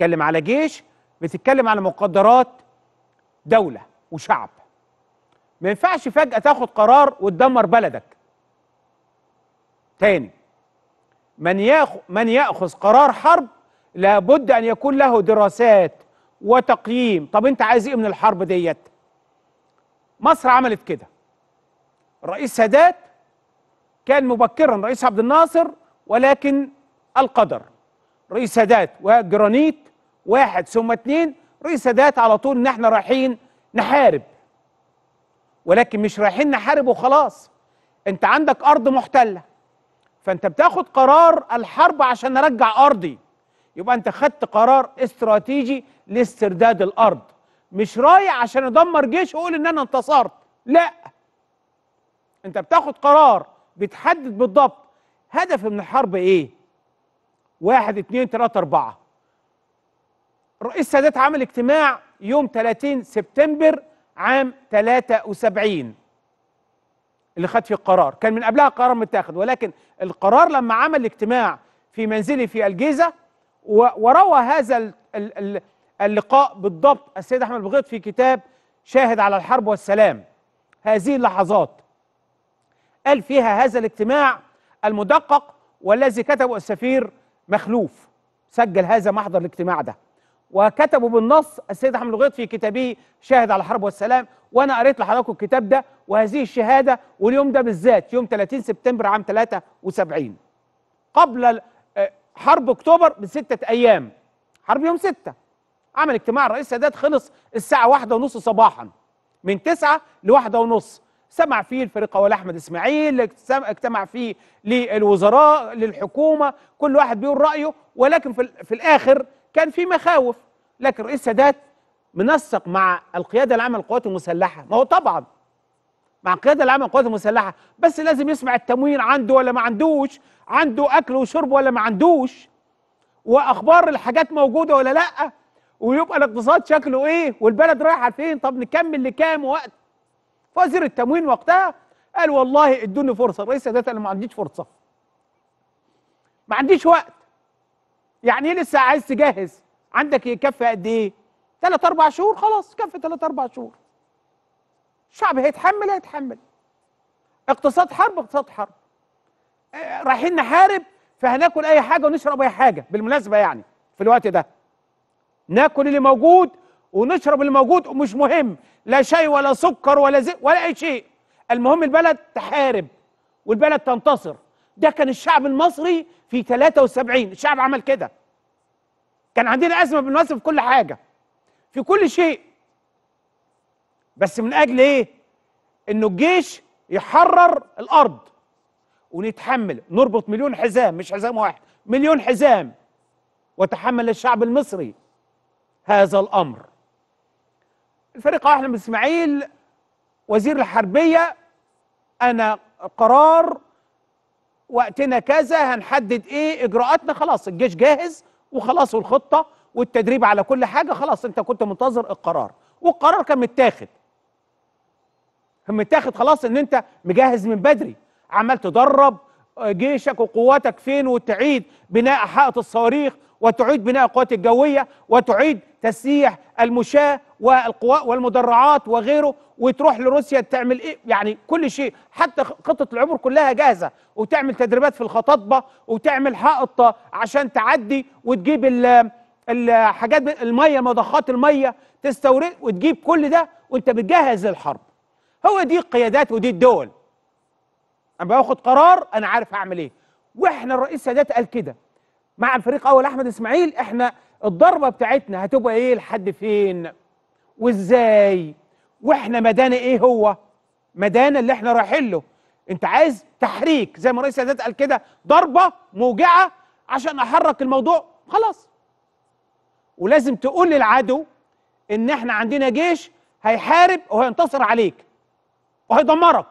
بتتكلم على جيش بتتكلم على مقدرات دولة وشعب ما ينفعش فجأة تاخد قرار وتدمر بلدك تاني من ياخذ من ياخذ قرار حرب لابد ان يكون له دراسات وتقييم طب انت عايز ايه من الحرب ديت مصر عملت كده الرئيس سادات كان مبكرا رئيس عبد الناصر ولكن القدر رئيس سادات وجرانيت واحد ثم اتنين رئيس سادات على طول ان احنا رايحين نحارب ولكن مش رايحين نحارب وخلاص انت عندك ارض محتله فانت بتاخد قرار الحرب عشان نرجع ارضي يبقى انت خدت قرار استراتيجي لاسترداد الارض مش رايح عشان ادمر جيش واقول ان انا انتصرت لا انت بتاخد قرار بتحدد بالضبط هدف من الحرب ايه واحد اتنين تلاته اربعه الرئيس السادات عمل اجتماع يوم 30 سبتمبر عام 73 اللي خد فيه القرار كان من قبلها قرار متاخد ولكن القرار لما عمل اجتماع في منزلي في الجيزة وروى هذا اللقاء بالضبط السيد أحمد بغيط في كتاب شاهد على الحرب والسلام هذه اللحظات قال فيها هذا الاجتماع المدقق والذي كتبه السفير مخلوف سجل هذا محضر الاجتماع ده وكتبوا بالنص السيد احمد الغيط في كتابه شاهد على الحرب والسلام وانا قريت لحضراتكم الكتاب ده وهذه الشهاده واليوم ده بالذات يوم 30 سبتمبر عام 73 قبل آه، حرب اكتوبر بستة ايام حرب يوم 6 عمل اجتماع الرئيس السادات خلص الساعه واحدة ونص صباحا من 9 لواحدة ونص سمع فيه الفريق اول احمد اسماعيل اجتمع فيه للوزراء للحكومه كل واحد بيقول رايه ولكن في, في الاخر كان في مخاوف لكن الرئيس السادات منسق مع القياده العامه للقوات المسلحه ما هو طبعا مع القياده العامه للقوات المسلحه بس لازم يسمع التموين عنده ولا ما عندوش عنده اكل وشرب ولا ما عندوش واخبار الحاجات موجوده ولا لا ويبقى الاقتصاد شكله ايه والبلد رايحه فين طب نكمل لكام وقت وزير التموين وقتها قال والله ادوني فرصه الرئيس السادات انا ما عنديش فرصه ما عنديش وقت يعني ايه لسه عايز تجهز عندك يكفي قد ايه ثلاث اربع شهور خلاص كفي ثلاث اربع شهور الشعب هيتحمل هيتحمل اقتصاد حرب اقتصاد حرب آه، رايحين نحارب فهناكل اي حاجه ونشرب اي حاجه بالمناسبه يعني في الوقت ده ناكل اللي موجود ونشرب اللي موجود ومش مهم لا شاي ولا سكر ولا زيت ولا اي شيء المهم البلد تحارب والبلد تنتصر ده كان الشعب المصري في 73 الشعب عمل كده كان عندنا أزمة بالمناسبة في كل حاجة في كل شيء بس من أجل إيه؟ إنه الجيش يحرر الأرض ونتحمل نربط مليون حزام مش حزام واحد مليون حزام وتحمل الشعب المصري هذا الأمر الفريق أحمد إسماعيل وزير الحربية أنا قرار وقتنا كذا هنحدد ايه اجراءاتنا خلاص الجيش جاهز وخلاص والخطه والتدريب على كل حاجه خلاص انت كنت منتظر القرار والقرار كان متاخد كان متاخد خلاص ان انت مجهز من بدري عمال تدرب آه، جيشك وقواتك فين وتعيد بناء حائط الصواريخ وتعيد بناء القوات الجوية وتعيد تسييح المشاة والقواء والمدرعات وغيره وتروح لروسيا تعمل ايه يعني كل شيء حتى خطة العبور كلها جاهزة وتعمل تدريبات في الخطاطبة وتعمل حائط عشان تعدي وتجيب الحاجات المية مضخات المية تستورد وتجيب كل ده وانت بتجهز للحرب هو دي القيادات ودي الدول انا باخد قرار انا عارف هعمل ايه واحنا الرئيس سادات قال كده مع الفريق اول احمد اسماعيل احنا الضربه بتاعتنا هتبقى ايه لحد فين وازاي واحنا مدانا ايه هو مدانا اللي احنا رايحين له انت عايز تحريك زي ما رئيس السادات قال كده ضربه موجعه عشان احرك الموضوع خلاص ولازم تقول للعدو ان احنا عندنا جيش هيحارب وهينتصر عليك وهيدمرك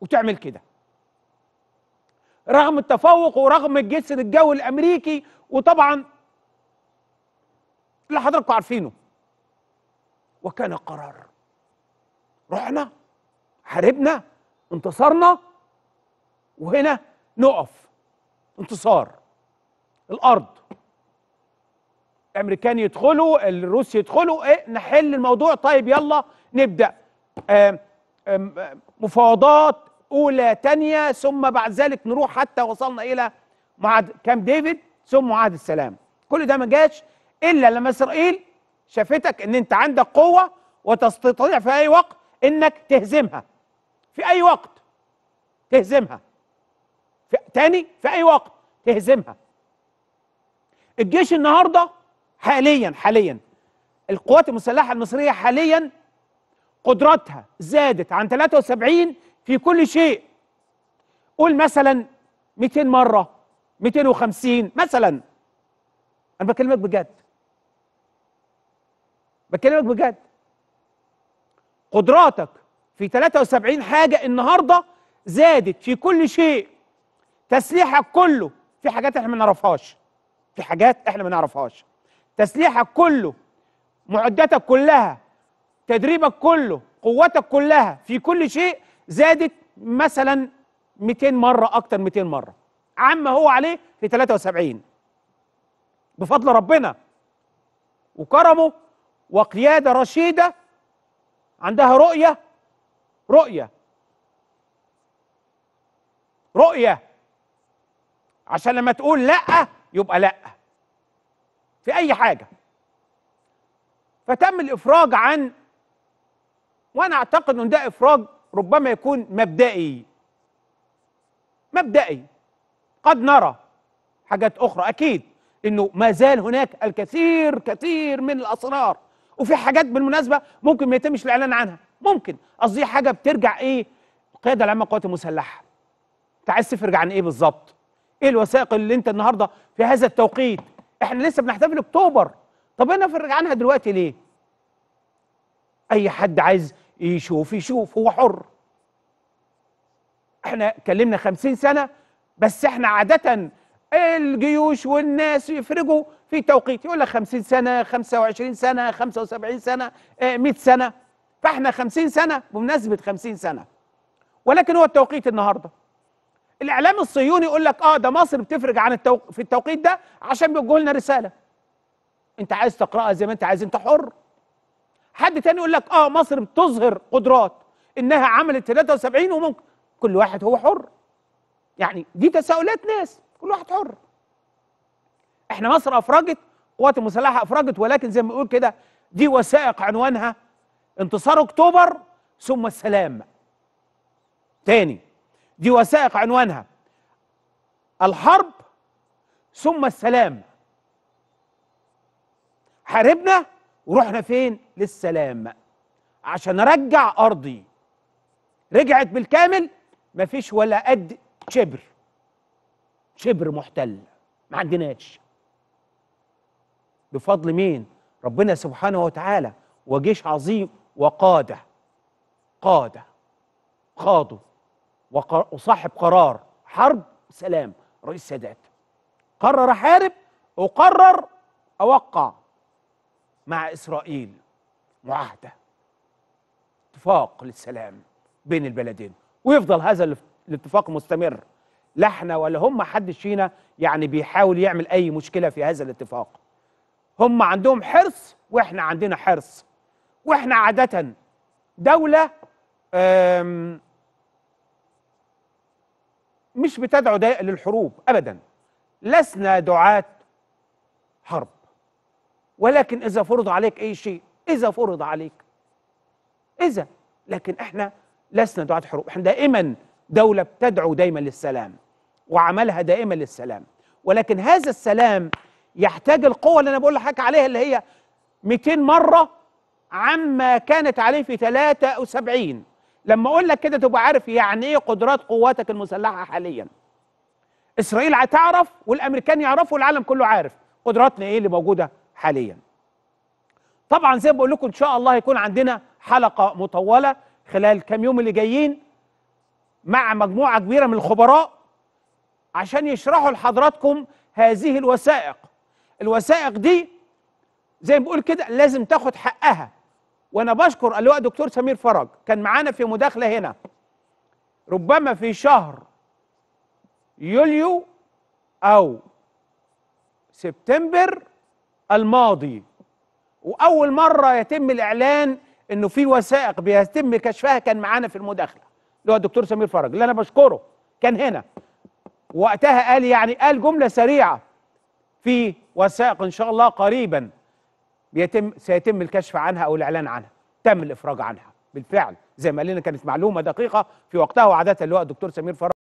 وتعمل كده رغم التفوق ورغم الجسد الجوي الامريكي وطبعا اللي حضراتكم عارفينه وكان قرار رحنا حاربنا انتصرنا وهنا نقف انتصار الارض الامريكان يدخلوا الروس يدخلوا ايه نحل الموضوع طيب يلا نبدا مفاوضات أولى تانية ثم بعد ذلك نروح حتى وصلنا إلى معاهد كامب ديفيد ثم معاهد السلام كل ده ما جاش إلا لما إسرائيل شافتك إن أنت عندك قوة وتستطيع في أي وقت إنك تهزمها في أي وقت تهزمها في تاني في أي وقت تهزمها الجيش النهارده حاليا حاليا القوات المسلحه المصريه حاليا قدراتها زادت عن 73 في كل شيء قول مثلا 200 مرة 250 مثلا أنا بكلمك بجد بكلمك بجد قدراتك في 73 حاجة النهاردة زادت في كل شيء تسليحك كله في حاجات احنا ما نعرفهاش في حاجات احنا ما نعرفهاش تسليحك كله معداتك كلها تدريبك كله قوتك كلها في كل شيء زادت مثلا 200 مرة أكتر 200 مرة عما هو عليه في 73 بفضل ربنا وكرمه وقيادة رشيدة عندها رؤية رؤية رؤية عشان لما تقول لأ يبقى لأ في أي حاجة فتم الإفراج عن وأنا أعتقد أن ده إفراج ربما يكون مبدئي مبدئي قد نرى حاجات أخرى أكيد أنه ما زال هناك الكثير كثير من الأسرار وفي حاجات بالمناسبة ممكن ما يتمش الإعلان عنها ممكن قصدي حاجة بترجع إيه القيادة العامة للقوات المسلحة أنت عايز تفرج عن إيه بالظبط إيه الوثائق اللي أنت النهاردة في هذا التوقيت إحنا لسه بنحتفل أكتوبر طب أنا افرج عنها دلوقتي ليه أي حد عايز يشوف يشوف هو حر احنا اتكلمنا خمسين سنة بس احنا عادة الجيوش والناس يفرجوا في توقيت يقول لك 50 سنة 25 سنة 75 سنة 100 آه، سنة فاحنا 50 سنة بمناسبة 50 سنة ولكن هو التوقيت النهاردة الإعلام الصهيوني يقول لك اه ده مصر بتفرج عن التوق... في التوقيت ده عشان بيوجهوا لنا رسالة أنت عايز تقرأها زي ما أنت عايز أنت حر حد تاني يقول لك اه مصر بتظهر قدرات انها عملت 73 وممكن كل واحد هو حر يعني دي تساؤلات ناس كل واحد حر احنا مصر افرجت القوات المسلحه افرجت ولكن زي ما بيقول كده دي وثائق عنوانها انتصار اكتوبر ثم السلام تاني دي وثائق عنوانها الحرب ثم السلام حاربنا ورحنا فين للسلام عشان ارجع ارضي رجعت بالكامل مفيش ولا قد شبر شبر محتل ما عندناش بفضل مين ربنا سبحانه وتعالى وجيش عظيم وقاده قاده قاضوا وصاحب قرار حرب سلام رئيس السادات قرر احارب وقرر اوقع مع إسرائيل معاهدة اتفاق للسلام بين البلدين ويفضل هذا الاتفاق مستمر لا احنا ولا هم حدش فينا يعني بيحاول يعمل أي مشكلة في هذا الاتفاق هم عندهم حرص وإحنا عندنا حرص وإحنا عادة دولة مش بتدعو للحروب أبدا لسنا دعاة حرب ولكن إذا فرض عليك أي شيء إذا فرض عليك إذا لكن إحنا لسنا دعاة حروب إحنا دائما دولة بتدعو دائما للسلام وعملها دائما للسلام ولكن هذا السلام يحتاج القوة اللي أنا بقول لحضرتك عليها اللي هي 200 مرة عما كانت عليه في 73 لما أقول لك كده تبقى عارف يعني إيه قدرات قواتك المسلحة حاليا إسرائيل هتعرف والأمريكان يعرفوا والعالم كله عارف قدراتنا إيه اللي موجودة حاليا طبعا زي ما بقول لكم ان شاء الله هيكون عندنا حلقه مطوله خلال كام يوم اللي جايين مع مجموعه كبيره من الخبراء عشان يشرحوا لحضراتكم هذه الوثائق الوثائق دي زي ما بقول كده لازم تاخد حقها وانا بشكر اللواء دكتور سمير فرج كان معانا في مداخله هنا ربما في شهر يوليو او سبتمبر الماضي واول مره يتم الاعلان انه في وثائق بيتم كشفها كان معانا في المداخله اللي هو الدكتور سمير فرج اللي انا بشكره كان هنا وقتها قال يعني قال جمله سريعه في وثائق ان شاء الله قريبا بيتم سيتم الكشف عنها او الاعلان عنها تم الافراج عنها بالفعل زي ما قال لنا كانت معلومه دقيقه في وقتها وعاده اللواء الدكتور سمير فرج